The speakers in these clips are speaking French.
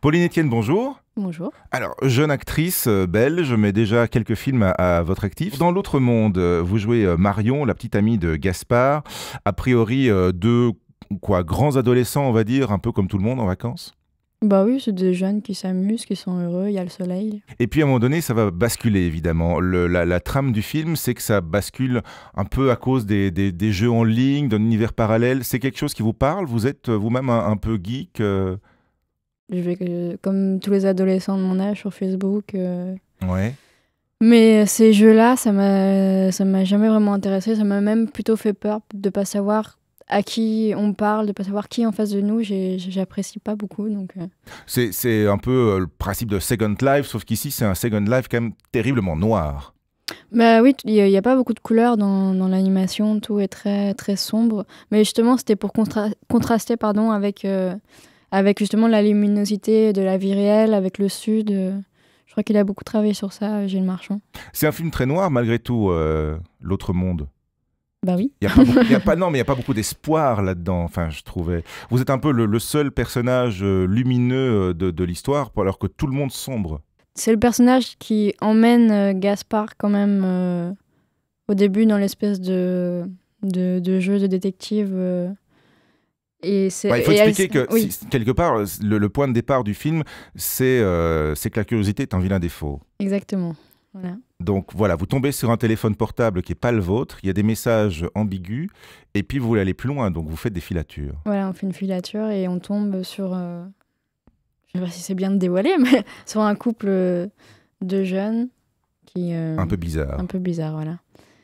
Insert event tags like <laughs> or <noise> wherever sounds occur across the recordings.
Pauline Etienne, bonjour. Bonjour. Alors, jeune actrice euh, belge, mais déjà quelques films à, votre actif. Dans l'autre monde, euh, vous jouez euh, Marion, la petite amie de Gaspard. A priori, deux quoi, grands adolescents, on va dire, un peu comme tout le monde en vacances bah oui, c'est des jeunes qui s'amusent, qui sont heureux, il y a le soleil. Et puis à un moment donné, ça va basculer évidemment. la, trame du film, c'est que ça bascule un peu à cause des, jeux en ligne, d'un univers parallèle. C'est quelque chose qui vous parle Vous êtes vous-même un, peu geek je vais, comme tous les adolescents de mon âge, sur Facebook. Euh, ouais. Mais ces jeux-là, ça m'a, ça m'a jamais vraiment intéressé. Ça m'a même plutôt fait peur de pas savoir à qui on parle, de pas savoir qui est en face de nous. J'apprécie pas beaucoup. Donc. Euh. C'est, un peu euh, le principe de Second Life, sauf qu'ici, c'est un Second Life quand même terriblement noir. Bah oui, il n'y a, pas beaucoup de couleurs dans, l'animation. Tout est très très sombre. Mais justement, c'était pour contraster, pardon, avec avec justement la luminosité de la vie réelle, avec le sud. Euh, je crois qu'il a beaucoup travaillé sur ça, euh, Gilles Marchand. C'est un film très noir, malgré tout, euh, L'autre monde. Bah oui. Il y a pas <laughs> non, mais il n'y a pas beaucoup d'espoir là-dedans, enfin, je trouvais. Vous êtes un peu le, seul personnage lumineux de, l'histoire, alors que tout le monde sombre. C'est le personnage qui emmène Gaspard quand même au début dans l'espèce de, de, de, jeu de détective bah, il faut expliquer que, quelque part, euh, le, point de départ du film, c'est euh, c'est que la curiosité est un vilain défaut. Exactement. Donc voilà, vous tombez sur un téléphone portable qui n'est pas le vôtre, il y a des messages ambigus, et puis vous voulez aller plus loin, donc vous faites des filatures. Voilà, on fait une filature et on tombe sur, euh, je ne sais pas si c'est bien de dévoiler, <laughs> mais sur un couple de jeunes qui... Un peu bizarre. Un peu bizarre, voilà.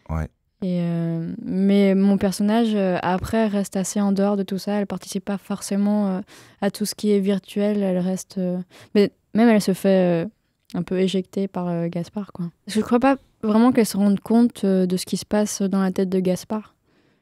Ouais. Et euh, mais mon personnage, euh, après, reste assez en dehors de tout ça. Elle participe pas forcément euh, à tout ce qui est virtuel. Elle reste. Mais même elle se fait un peu éjectée par Gaspard. Quoi. Je ne crois pas vraiment qu'elle se rende compte de ce qui se passe dans la tête de Gaspard.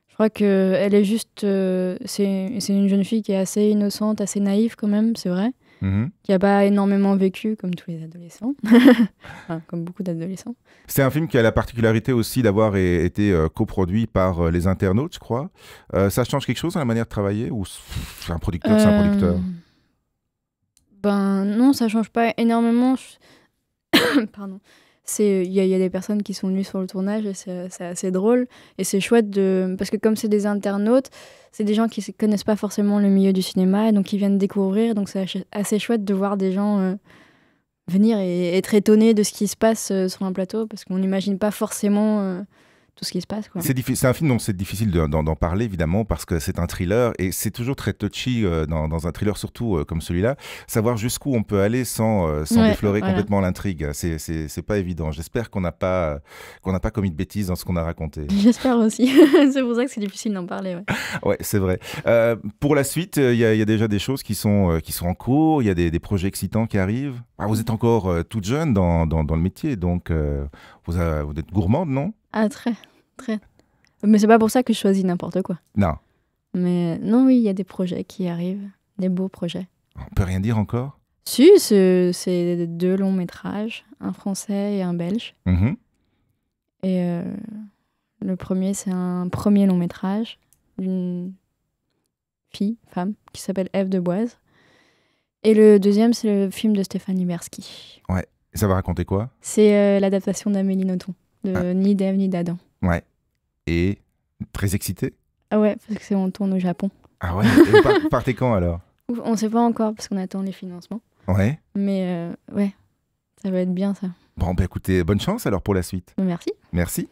Je crois qu'elle est juste. C'est une jeune fille qui est assez innocente, assez naïve quand même, c'est vrai. Mhm. qui n'a pas énormément vécu, comme tous les adolescents, <laughs> comme beaucoup d'adolescents. C'est un film qui a la particularité aussi d'avoir été euh, coproduit par euh, les internautes, je crois. Euh, ça change quelque chose dans la manière de travailler Ou c'est un producteur, c'est un producteur Ben non, ça change pas énormément. <coughs> Pardon c'est euh, il y, a des personnes qui sont venues sur le tournage et c'est assez drôle et c'est chouette de parce que comme c'est des internautes c'est des gens qui ne connaissent pas forcément le milieu du cinéma et donc ils viennent découvrir donc c'est assez chouette de voir des gens euh, venir et être étonnés de ce qui se passe euh, sur un plateau parce qu'on n'imagine pas forcément tout ce qui se passe. C'est un film dont c'est difficile d'en parler évidemment parce que c'est un thriller et c'est toujours très touchy euh, dans, un thriller surtout euh, comme celui-là. Savoir jusqu'où on peut aller sans, euh, sans déflorer complètement l'intrigue, c'est pas évident. J'espère qu'on n'a pas qu'on pas commis de bêtises dans ce qu'on a raconté. J'espère aussi. <laughs> c'est pour ça que c'est difficile d'en parler. Ouais, c'est vrai. pour la suite, il y, a déjà des choses qui sont qui sont en cours. Il y a des, des, projets excitants qui arrivent. Ah, vous êtes encore toute jeune dans, dans, le métier, donc vous êtes gourmande, non ah, très, très. Mais c'est pas pour ça que je choisis n'importe quoi. Non. Mais non, oui, il y a des projets qui arrivent, des beaux projets. On peut rien dire encore Si, c'est deux longs métrages, un français et un belge. Mm-hmm. Et euh, le premier, c'est un premier long métrage d'une fille, femme, qui s'appelle Eve Deboise. Et le deuxième, c'est le film de Stéphanie Berski. Ouais. ça va raconter quoi C'est euh, l'adaptation d'Amélie Nothomb de euh, ah. ni d'Ève ni d'Adam. Ouais. Et très excité Ah ouais, parce que c'est on tourne au Japon. Ah ouais partez quand alors On sait pas encore parce qu'on attend les financements. Ouais. Mais euh, ouais, ça va être bien ça. Bon, bah écoutez, bonne chance alors pour la suite. Merci. Merci.